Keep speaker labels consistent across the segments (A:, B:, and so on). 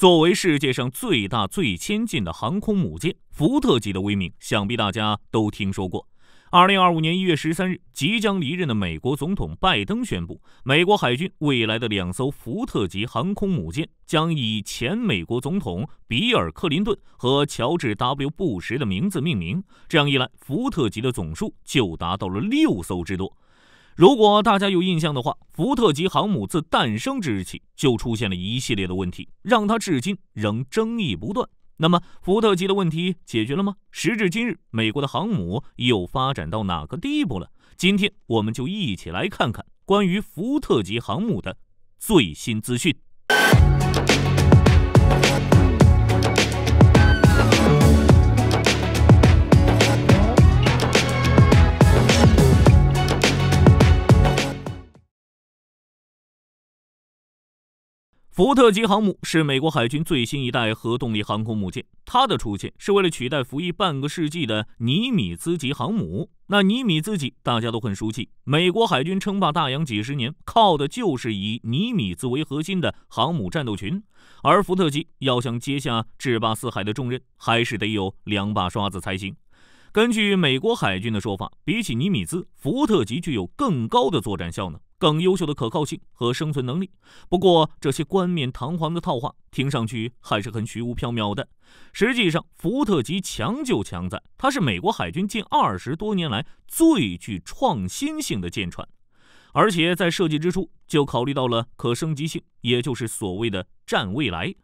A: 作为世界上最大、最先进的航空母舰，福特级的威名，想必大家都听说过。二零二五年一月十三日，即将离任的美国总统拜登宣布，美国海军未来的两艘福特级航空母舰将以前美国总统比尔·克林顿和乔治 ·W· 布什的名字命名。这样一来，福特级的总数就达到了六艘之多。如果大家有印象的话，福特级航母自诞生之日起就出现了一系列的问题，让它至今仍争议不断。那么，福特级的问题解决了吗？时至今日，美国的航母又发展到哪个地步了？今天我们就一起来看看关于福特级航母的最新资讯。福特级航母是美国海军最新一代核动力航空母舰，它的出现是为了取代服役半个世纪的尼米兹级航母。那尼米兹级大家都很熟悉，美国海军称霸大洋几十年，靠的就是以尼米兹为核心的航母战斗群。而福特级要想接下制霸四海的重任，还是得有两把刷子才行。根据美国海军的说法，比起尼米兹，福特级具有更高的作战效能、更优秀的可靠性和生存能力。不过，这些冠冕堂皇的套话听上去还是很虚无缥缈的。实际上，福特级强就强在它是美国海军近二十多年来最具创新性的舰船，而且在设计之初就考虑到了可升级性，也就是所谓的战未来。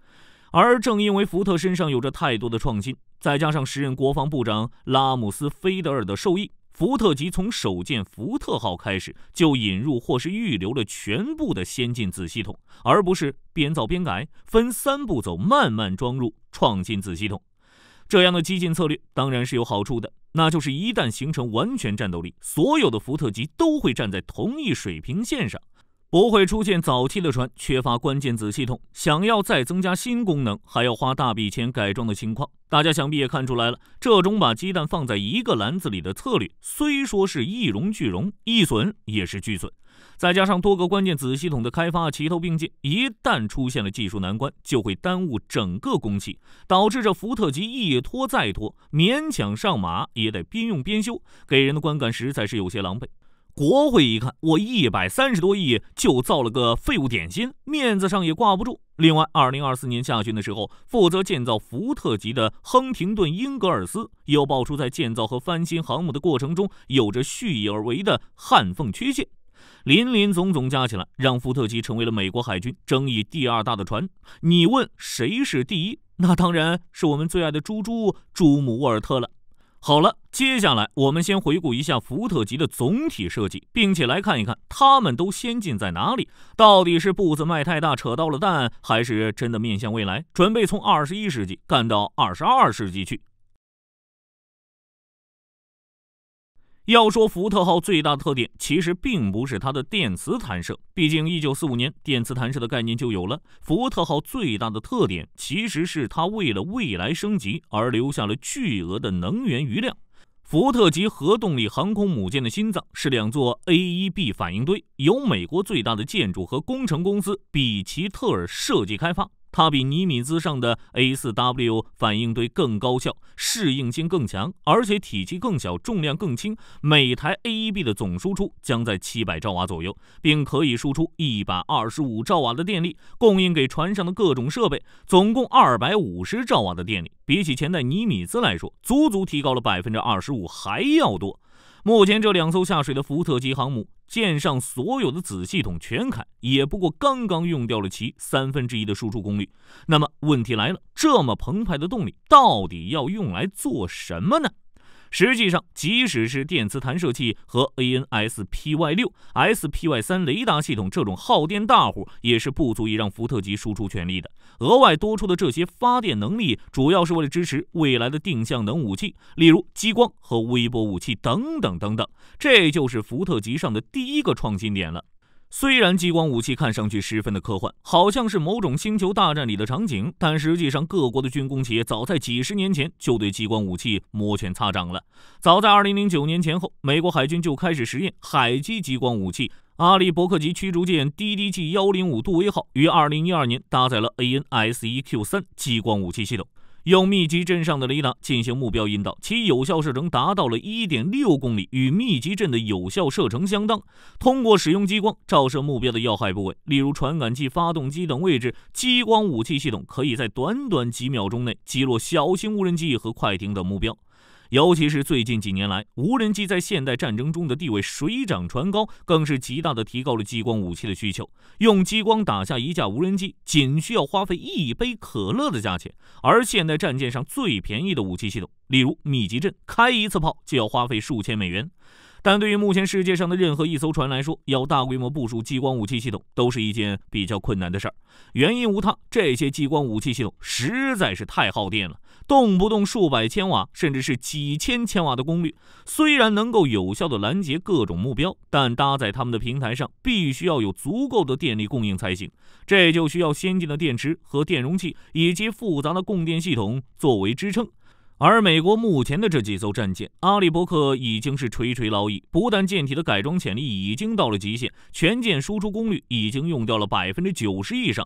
A: 而正因为福特身上有着太多的创新，再加上时任国防部长拉姆斯菲德尔的授意，福特级从首舰福特号开始就引入或是预留了全部的先进子系统，而不是边造边改，分三步走慢慢装入创新子系统。这样的激进策略当然是有好处的，那就是一旦形成完全战斗力，所有的福特级都会站在同一水平线上。不会出现早期的船缺乏关键子系统，想要再增加新功能还要花大笔钱改装的情况。大家想必也看出来了，这种把鸡蛋放在一个篮子里的策略，虽说是一荣俱荣，一损也是俱损。再加上多个关键子系统的开发齐头并进，一旦出现了技术难关，就会耽误整个工期，导致这福特级一拖再拖，勉强上马也得边用边修，给人的观感实在是有些狼狈。国会一看，我一百三十多亿就造了个废物点心，面子上也挂不住。另外，二零二四年下旬的时候，负责建造福特级的亨廷顿英格尔斯又爆出在建造和翻新航母的过程中有着蓄意而为的焊缝缺陷，林林总总加起来，让福特级成为了美国海军争议第二大的船。你问谁是第一？那当然是我们最爱的猪猪朱姆沃尔特了。好了，接下来我们先回顾一下福特级的总体设计，并且来看一看它们都先进在哪里。到底是步子迈太大扯到了蛋，还是真的面向未来，准备从二十一世纪干到二十二世纪去？要说福特号最大特点，其实并不是它的电磁弹射，毕竟一九四五年电磁弹射的概念就有了。福特号最大的特点其实是它为了未来升级而留下了巨额的能源余量。福特级核动力航空母舰的心脏是两座 AEB 反应堆，由美国最大的建筑和工程公司比奇特尔设计开发。它比尼米兹上的 A4W 反应堆更高效、适应性更强，而且体积更小、重量更轻。每台 AEB 的总输出将在七百兆瓦左右，并可以输出一百二十五兆瓦的电力，供应给船上的各种设备，总共二百五十兆瓦的电力，比起前代尼米兹来说，足足提高了百分之二十五还要多。目前这两艘下水的福特级航母，舰上所有的子系统全开，也不过刚刚用掉了其三分之一的输出功率。那么问题来了，这么澎湃的动力到底要用来做什么呢？实际上，即使是电磁弹射器和 A N S P Y 六 S P Y 三雷达系统这种耗电大户，也是不足以让福特级输出全力的。额外多出的这些发电能力，主要是为了支持未来的定向能武器，例如激光和微波武器等等等等。这就是福特级上的第一个创新点了。虽然激光武器看上去十分的科幻，好像是某种星球大战里的场景，但实际上各国的军工企业早在几十年前就对激光武器摩拳擦掌了。早在2009年前后，美国海军就开始实验海基激光武器。阿利伯克级驱逐舰 DDG-105 杜威号于2012年搭载了 ANS-1Q3 激光武器系统。用密集阵上的雷达进行目标引导，其有效射程达到了1.6公里，与密集阵的有效射程相当。通过使用激光照射目标的要害部位，例如传感器、发动机等位置，激光武器系统可以在短短几秒钟内击落小型无人机和快艇等目标。尤其是最近几年来，无人机在现代战争中的地位水涨船高，更是极大的提高了激光武器的需求。用激光打下一架无人机，仅需要花费一杯可乐的价钱，而现代战舰上最便宜的武器系统，例如密集阵，开一次炮就要花费数千美元。但对于目前世界上的任何一艘船来说，要大规模部署激光武器系统都是一件比较困难的事儿。原因无他，这些激光武器系统实在是太耗电了。动不动数百千瓦，甚至是几千千瓦的功率，虽然能够有效的拦截各种目标，但搭载它们的平台上必须要有足够的电力供应才行。这就需要先进的电池和电容器，以及复杂的供电系统作为支撑。而美国目前的这几艘战舰，阿利伯克已经是垂垂老矣，不但舰体的改装潜力已经到了极限，全舰输出功率已经用掉了百分之九十以上。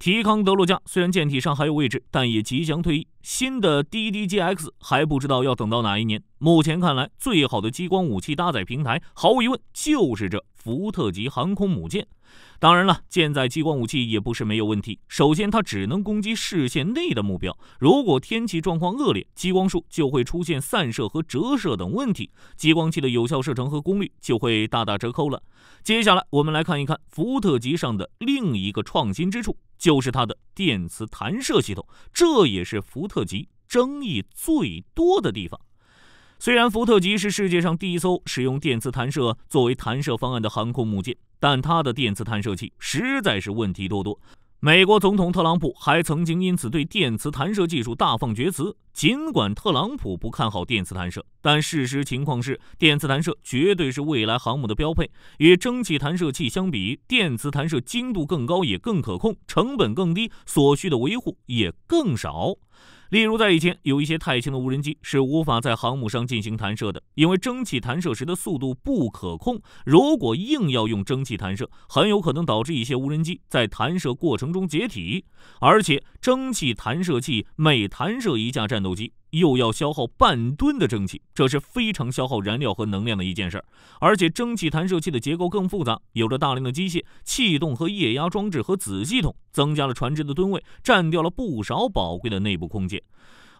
A: 提康德罗加虽然舰体上还有位置，但也即将退役。新的 DDG X 还不知道要等到哪一年。目前看来，最好的激光武器搭载平台，毫无疑问就是这福特级航空母舰。当然了，舰载激光武器也不是没有问题。首先，它只能攻击视线内的目标。如果天气状况恶劣，激光束就会出现散射和折射等问题，激光器的有效射程和功率就会大打折扣了。接下来，我们来看一看福特级上的另一个创新之处。就是它的电磁弹射系统，这也是福特级争议最多的地方。虽然福特级是世界上第一艘使用电磁弹射作为弹射方案的航空母舰，但它的电磁弹射器实在是问题多多。美国总统特朗普还曾经因此对电磁弹射技术大放厥词。尽管特朗普不看好电磁弹射，但事实情况是，电磁弹射绝对是未来航母的标配。与蒸汽弹射器相比，电磁弹射精度更高，也更可控，成本更低，所需的维护也更少。例如，在以前有一些太轻的无人机是无法在航母上进行弹射的，因为蒸汽弹射时的速度不可控。如果硬要用蒸汽弹射，很有可能导致一些无人机在弹射过程中解体。而且，蒸汽弹射器每弹射一架战斗机。又要消耗半吨的蒸汽，这是非常消耗燃料和能量的一件事儿。而且蒸汽弹射器的结构更复杂，有着大量的机械、气动和液压装置和子系统，增加了船只的吨位，占掉了不少宝贵的内部空间。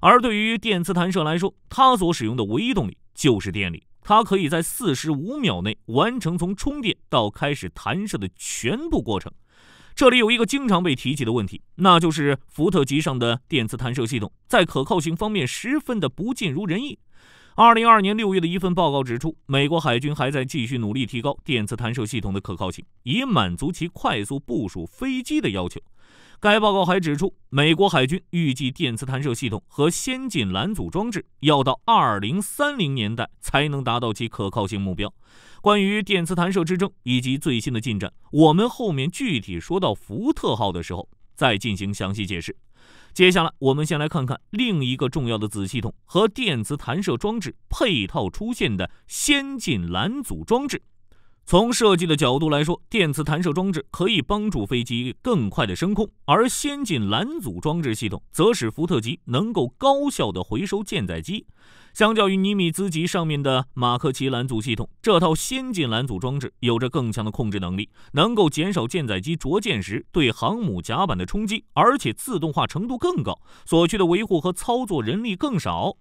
A: 而对于电磁弹射来说，它所使用的唯一动力就是电力，它可以在四十五秒内完成从充电到开始弹射的全部过程。这里有一个经常被提及的问题，那就是福特级上的电磁弹射系统在可靠性方面十分的不尽如人意。二零二二年六月的一份报告指出，美国海军还在继续努力提高电磁弹射系统的可靠性，以满足其快速部署飞机的要求。该报告还指出，美国海军预计电磁弹射系统和先进拦阻装置要到二零三零年代才能达到其可靠性目标。关于电磁弹射之争以及最新的进展，我们后面具体说到福特号的时候再进行详细解释。接下来，我们先来看看另一个重要的子系统和电磁弹射装置配套出现的先进拦阻装置。从设计的角度来说，电磁弹射装置可以帮助飞机更快的升空，而先进拦阻装置系统则使福特级能够高效的回收舰载机。相较于尼米兹级上面的马克七拦阻系统，这套先进拦阻装置有着更强的控制能力，能够减少舰载机着舰时对航母甲板的冲击，而且自动化程度更高，所需的维护和操作人力更少。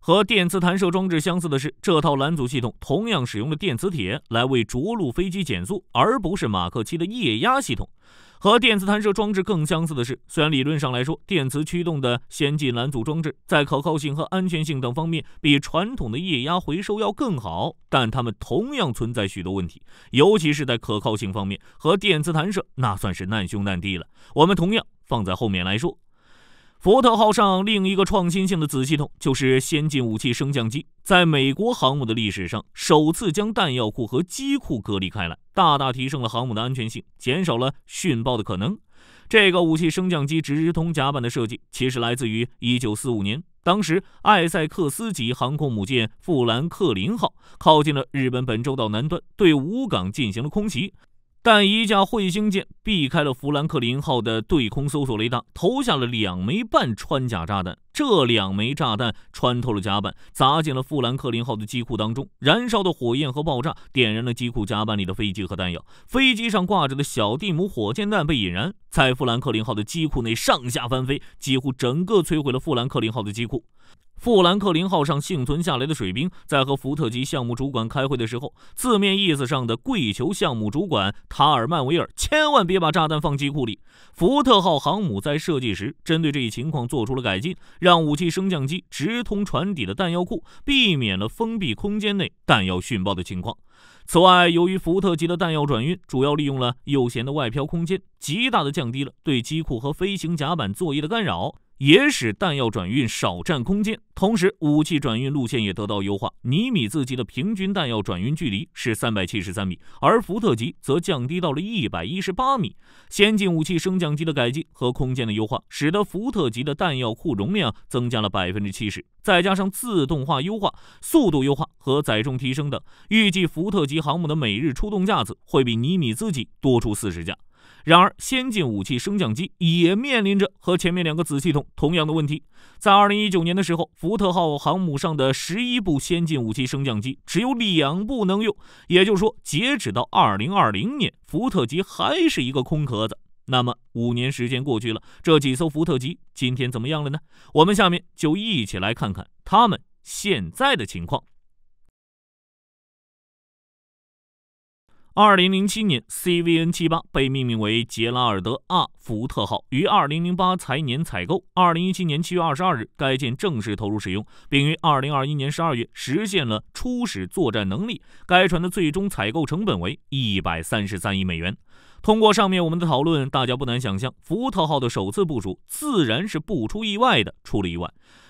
A: 和电磁弹射装置相似的是，这套拦阻系统同样使用了电磁铁来为着陆飞机减速，而不是马克七的液压系统。和电磁弹射装置更相似的是，虽然理论上来说，电磁驱动的先进拦阻装置在可靠性和安全性等方面比传统的液压回收要更好，但它们同样存在许多问题，尤其是在可靠性方面，和电磁弹射那算是难兄难弟了。我们同样放在后面来说。福特号上另一个创新性的子系统就是先进武器升降机，在美国航母的历史上，首次将弹药库和机库隔离开来，大大提升了航母的安全性，减少了殉爆的可能。这个武器升降机直通甲板的设计，其实来自于1945年，当时艾塞克斯级航空母舰富兰克林号靠近了日本本州岛南端，对武港进行了空袭。但一架彗星舰避开了富兰克林号的对空搜索雷达，投下了两枚半穿甲炸弹。这两枚炸弹穿透了甲板，砸进了富兰克林号的机库当中。燃烧的火焰和爆炸点燃了机库甲板里的飞机和弹药，飞机上挂着的小蒂姆火箭弹被引燃，在富兰克林号的机库内上下翻飞，几乎整个摧毁了富兰克林号的机库。富兰克林号上幸存下来的水兵在和福特级项目主管开会的时候，字面意思上的跪求项目主管塔尔曼维尔千万别把炸弹放机库里。福特号航母在设计时针对这一情况做出了改进，让武器升降机直通船底的弹药库，避免了封闭空间内弹药殉爆的情况。此外，由于福特级的弹药转运主要利用了右舷的外飘空间，极大地降低了对机库和飞行甲板作业的干扰。也使弹药转运少占空间，同时武器转运路线也得到优化。尼米兹级的平均弹药转运距离是三百七十三米，而福特级则降低到了一百一十八米。先进武器升降机的改进和空间的优化，使得福特级的弹药库容量增加了百分之七十，再加上自动化优化、速度优化和载重提升等，预计福特级航母的每日出动架次会比尼米兹级多出四十架。然而，先进武器升降机也面临着和前面两个子系统同样的问题。在二零一九年的时候，福特号航母上的十一部先进武器升降机只有两部能用，也就是说，截止到二零二零年，福特级还是一个空壳子。那么，五年时间过去了，这几艘福特级今天怎么样了呢？我们下面就一起来看看他们现在的情况。二零零七年，C V N 七八被命名为杰拉尔德 ·R. 福特号，于二零零八财年采购。二零一七年七月二十二日，该舰正式投入使用，并于二零二一年十二月实现了初始作战能力。该船的最终采购成本为一百三十三亿美元。通过上面我们的讨论，大家不难想象，福特号的首次部署自然是不出意外的出了意外。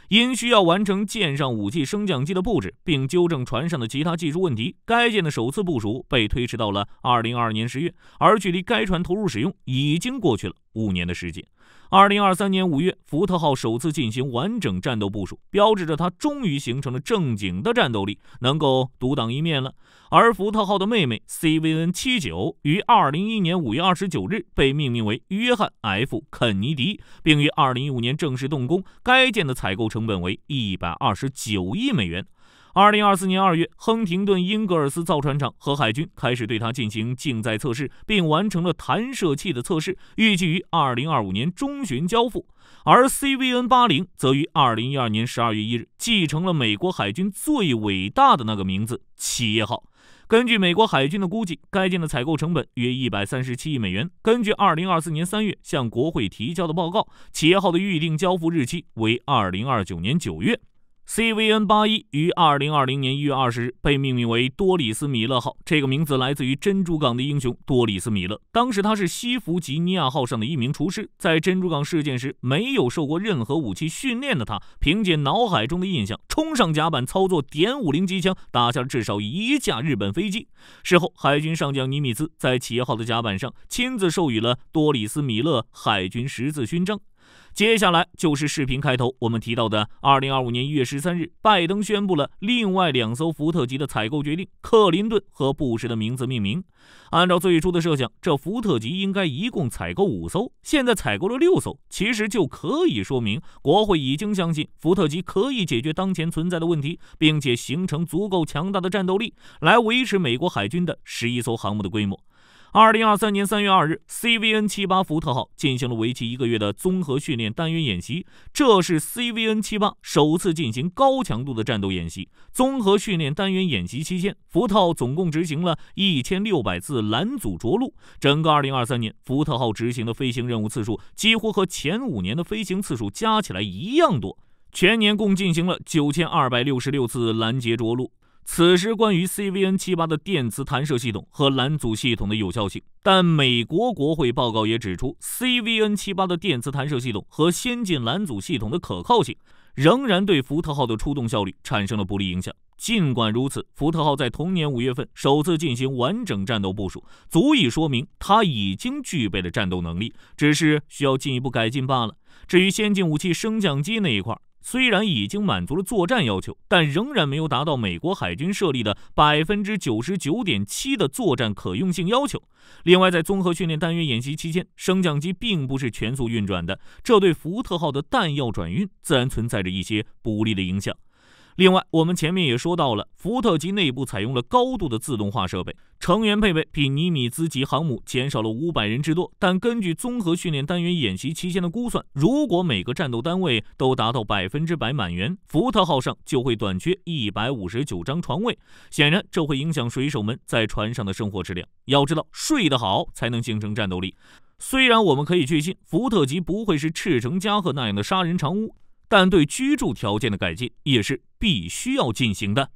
A: 因需要完成舰上武器升降机的布置，并纠正船上的其他技术问题，该舰的首次部署被推迟到了二零二二年十月，而距离该船投入使用已经过去了五年的时间。二零二三年五月，福特号首次进行完整战斗部署，标志着它终于形成了正经的战斗力，能够独当一面了。而福特号的妹妹 CVN 七九于二零一一年五月二十九日被命名为约翰 F 肯尼迪，并于二零一五年正式动工。该舰的采购成本为一百二十九亿美元。二零二四年二月，亨廷顿英格尔斯造船厂和海军开始对它进行静载测试，并完成了弹射器的测试，预计于二零二五年中旬交付。而 CVN 八零则于二零一二年十二月一日继承了美国海军最伟大的那个名字——企业号。根据美国海军的估计，该舰的采购成本约一百三十七亿美元。根据二零二四年三月向国会提交的报告，企业号的预定交付日期为二零二九年九月。CVN 八一于二零二零年一月二十日被命名为多里斯·米勒号。这个名字来自于珍珠港的英雄多里斯·米勒。当时他是西弗吉尼亚号上的一名厨师，在珍珠港事件时没有受过任何武器训练的他，凭借脑海中的印象冲上甲板，操作点五零机枪打下了至少一架日本飞机。事后，海军上将尼米兹在企业号的甲板上亲自授予了多里斯·米勒海军十字勋章。接下来就是视频开头我们提到的，二零二五年一月十三日，拜登宣布了另外两艘福特级的采购决定，克林顿和布什的名字命名。按照最初的设想，这福特级应该一共采购五艘，现在采购了六艘，其实就可以说明国会已经相信福特级可以解决当前存在的问题，并且形成足够强大的战斗力来维持美国海军的十一艘航母的规模。二零二三年三月二日，CVN- 七八福特号进行了为期一个月的综合训练单元演习。这是 CVN- 七八首次进行高强度的战斗演习。综合训练单元演习期间，福特号总共执行了一千六百次拦阻着陆。整个二零二三年，福特号执行的飞行任务次数几乎和前五年的飞行次数加起来一样多。全年共进行了九千二百六十六次拦截着陆。此时，关于 C V N 七八的电磁弹射系统和拦阻系统的有效性，但美国国会报告也指出，C V N 七八的电磁弹射系统和先进拦阻系统的可靠性，仍然对福特号的出动效率产生了不利影响。尽管如此，福特号在同年五月份首次进行完整战斗部署，足以说明它已经具备了战斗能力，只是需要进一步改进罢了。至于先进武器升降机那一块儿，虽然已经满足了作战要求，但仍然没有达到美国海军设立的百分之九十九点七的作战可用性要求。另外，在综合训练单元演习期间，升降机并不是全速运转的，这对福特号的弹药转运自然存在着一些不利的影响。另外，我们前面也说到了，福特级内部采用了高度的自动化设备，成员配备比尼米兹级航母减少了五百人之多。但根据综合训练单元演习期间的估算，如果每个战斗单位都达到百分之百满员，福特号上就会短缺一百五十九张床位。显然，这会影响水手们在船上的生活质量。要知道，睡得好才能形成战斗力。虽然我们可以确信，福特级不会是赤城、加贺那样的杀人长屋。但对居住条件的改进也是必须要进行的。